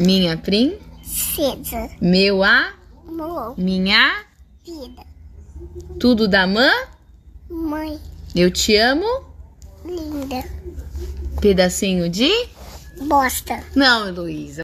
Minha princesa. Meu amor. Minha vida. Tudo da mãe? Mãe. Eu te amo? Linda. Pedacinho de? Bosta. Não, Heloísa.